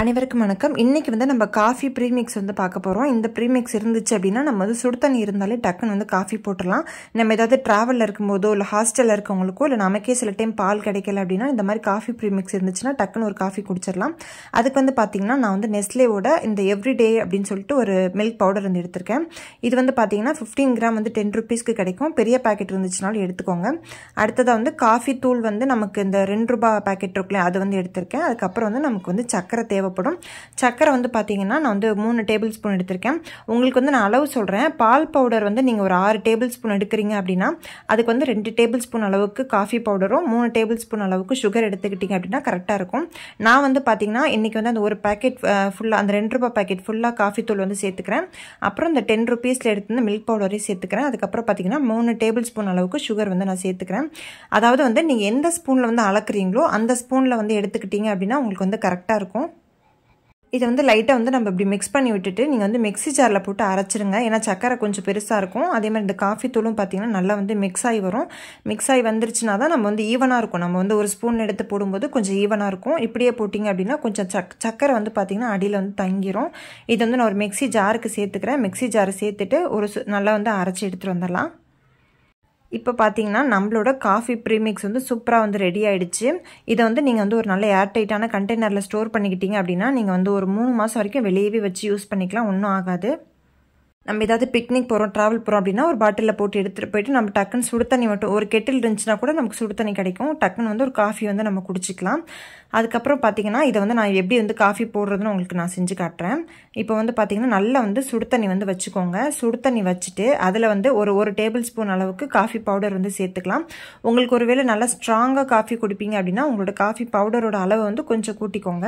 அனைவருக்கும் வணக்கம் இன்றைக்கி வந்து நம்ம காஃபி ப்ரீமிக்ஸ் வந்து பார்க்க போகிறோம் இந்த ப்ரீமிக்ஸ் இருந்துச்சு அப்படின்னா நம்ம வந்து சுடு தண்ணி இருந்தாலே டக்குன்னு வந்து காஃபி போட்டுடலாம் நம்ம ஏதாவது ட்ராவலில் இருக்கும்போதோ இல்லை ஹாஸ்டலில் இருக்கவங்களுக்கோ இல்லை நமக்கே சில டைம் பால் கிடைக்கல அப்படின்னா இந்த மாதிரி காஃபி ப்ரீமிக்ஸ் இருந்துச்சுன்னா டக்குன்னு ஒரு காஃபி குடிச்சிடலாம் அதுக்கு வந்து பார்த்தீங்கன்னா நான் வந்து நெஸ்லேவோட இந்த எவ்ரிடே அப்படின்னு சொல்லிட்டு ஒரு மில்க் பவுடர் வந்து எடுத்திருக்கேன் இது வந்து பார்த்தீங்கன்னா ஃபிஃப்டீன் கிராம் வந்து டென் ருபீஸ்க்கு கிடைக்கும் பெரிய பேக்கெட் இருந்துச்சுனாலும் எடுத்துக்கோங்க அடுத்ததாக வந்து காஃபி தூள் வந்து நமக்கு இந்த ரெண்டு ரூபா பேக்கெட் இருக்குல்ல அது வந்து எடுத்திருக்கேன் அதுக்கப்புறம் வந்து நமக்கு வந்து சக்கரை தேவை தேவைப்படும் சர்க்கரை வந்து பார்த்தீங்கன்னா நான் வந்து மூணு டேபிள் ஸ்பூன் எடுத்திருக்கேன் உங்களுக்கு வந்து நான் அளவு சொல்கிறேன் பால் பவுடர் வந்து நீங்கள் ஒரு ஆறு டேபிள் ஸ்பூன் எடுக்கிறீங்க அப்படின்னா அதுக்கு வந்து ரெண்டு டேபிள் ஸ்பூன் அளவுக்கு காஃபி பவுடரும் மூணு டேபிள் ஸ்பூன் அளவுக்கு சுகர் எடுத்துக்கிட்டீங்க அப்படின்னா கரெக்டாக இருக்கும் நான் வந்து பார்த்தீங்கன்னா இன்றைக்கி வந்து அந்த ஒரு பேக்கெட் ஃபுல்லாக அந்த ரெண்டு ரூபா பேக்கெட் ஃபுல்லாக காஃபி தூள் வந்து சேர்த்துக்கிறேன் அப்புறம் இந்த டென் ருபீஸில் எடுத்து வந்து மில்க் பவுடரையும் சேர்த்துக்கிறேன் அதுக்கப்புறம் பார்த்திங்கன்னா மூணு டேபிள் ஸ்பூன் அளவுக்கு சுகர் வந்து நான் சேர்த்துக்கிறேன் அதாவது வந்து நீங்கள் எந்த ஸ்பூனில் வந்து அளக்குறீங்களோ அந்த ஸ்பூனில் வந்து எடுத்துக்கிட்டீங்க அப்படின்னா உங்களுக்கு வந்து கரெக்டாக இருக்கும் இதை வந்து லைட்டாக வந்து நம்ம இப்படி மிக்ஸ் பண்ணி விட்டுட்டு நீங்கள் வந்து மிக்ஸி ஜாரில் போட்டு அரைச்சிருங்க ஏன்னா சக்கரை கொஞ்சம் பெருசாக இருக்கும் அதே மாதிரி இந்த காஃபி தூளும் பார்த்தீங்கன்னா நல்லா வந்து மிக்ஸ் ஆகி வரும் மிக்ஸ் ஆகி வந்துருச்சுனா தான் நம்ம வந்து ஈவனாக இருக்கும் நம்ம வந்து ஒரு ஸ்பூன் எடுத்து போடும்போது கொஞ்சம் ஈவனாக இருக்கும் இப்படியே போட்டிங்க அப்படின்னா கொஞ்சம் சக் சக்கரை வந்து பார்த்திங்கன்னா அடியில் வந்து தங்கிரும் இது வந்து நான் ஒரு மிக்ஸி ஜாருக்கு சேர்த்துக்கிறேன் மிக்ஸி ஜாரை சேர்த்துட்டு ஒரு நல்லா வந்து அரைச்சி எடுத்துகிட்டு வந்துடலாம் இப்போ பார்த்தீங்கன்னா நம்மளோட காஃபி ப்ரீமிக்ஸ் வந்து சூப்பராக வந்து ரெடி ஆகிடுச்சு இதை வந்து நீங்கள் வந்து ஒரு நல்ல ஏர்டைட்டான கண்டெய்னரில் ஸ்டோர் பண்ணிக்கிட்டீங்க அப்படின்னா நீங்கள் வந்து ஒரு மூணு மாதம் வரைக்கும் வெளியவே வச்சு யூஸ் பண்ணிக்கலாம் ஒன்றும் ஆகாது நம்ம ஏதாவது பிக்னிக் போகிறோம் ட்ராவல் போகிறோம் அப்படின்னா ஒரு பாட்டிலில் போட்டு எடுத்துகிட்டு போயிட்டு நம்ம டக்குன்னு சுடு தண்ணி மட்டும் ஒரு கெட்டில் இருந்துச்சுன்னா கூட நமக்கு சுடு தண்ணி கிடைக்கும் டக்குன்னு வந்து ஒரு காஃபி வந்து நம்ம குடிச்சிக்கலாம் அதுக்கப்புறம் பார்த்திங்கன்னா இதை வந்து நான் எப்படி வந்து காஃபி போடுறதுன்னு உங்களுக்கு நான் செஞ்சு காட்டுறேன் இப்போ வந்து பார்த்திங்கன்னா நல்லா வந்து சுடு தண்ணி வந்து வச்சுக்கோங்க சுடு தண்ணி வச்சுட்டு அதில் வந்து ஒரு ஒரு டேபிள் ஸ்பூன் அளவுக்கு காஃபி பவுடர் வந்து சேர்த்துக்கலாம் உங்களுக்கு ஒருவேளை நல்லா ஸ்ட்ராங்காக காஃபி குடிப்பீங்க அப்படின்னா உங்களோட காஃபி பவுடரோட அளவை வந்து கொஞ்சம் கூட்டிக்கோங்க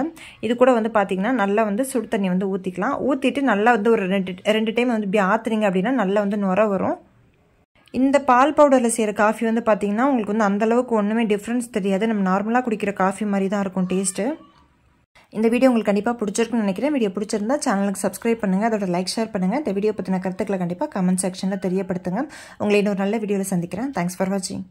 இது கூட வந்து பார்த்திங்கன்னா நல்லா வந்து சுடு தண்ணி வந்து ஊற்றிக்கலாம் ஊற்றிட்டு நல்லா வந்து ஒரு ரெண்டு ரெண்டு டைம் வந்து வந்து இப்படி ஆற்றுறீங்க அப்படின்னா நல்லா வந்து நுர வரும் இந்த பால் பவுடரில் செய்கிற காஃபி வந்து பார்த்திங்கன்னா உங்களுக்கு வந்து அந்தளவுக்கு ஒன்றுமே டிஃப்ரென்ஸ் தெரியாது நம்ம நார்மலாக குடிக்கிற காஃபி மாதிரி தான் இருக்கும் டேஸ்ட்டு இந்த வீடியோ உங்களுக்கு கண்டிப்பாக பிடிச்சிருக்குன்னு நினைக்கிறேன் வீடியோ பிடிச்சிருந்தா சேனலுக்கு சப்ஸ்கிரைப் பண்ணுங்கள் அதோட லைக் ஷேர் பண்ணுங்கள் இந்த வீடியோ பற்றின கருத்துக்களை கண்டிப்பாக கமெண்ட் செக்ஷனில் தெரியப்படுத்துங்க உங்களை இன்னொரு நல்ல வீடியோவில் சந்திக்கிறேன் தேங்க்ஸ் ஃபார் வாட்சிங்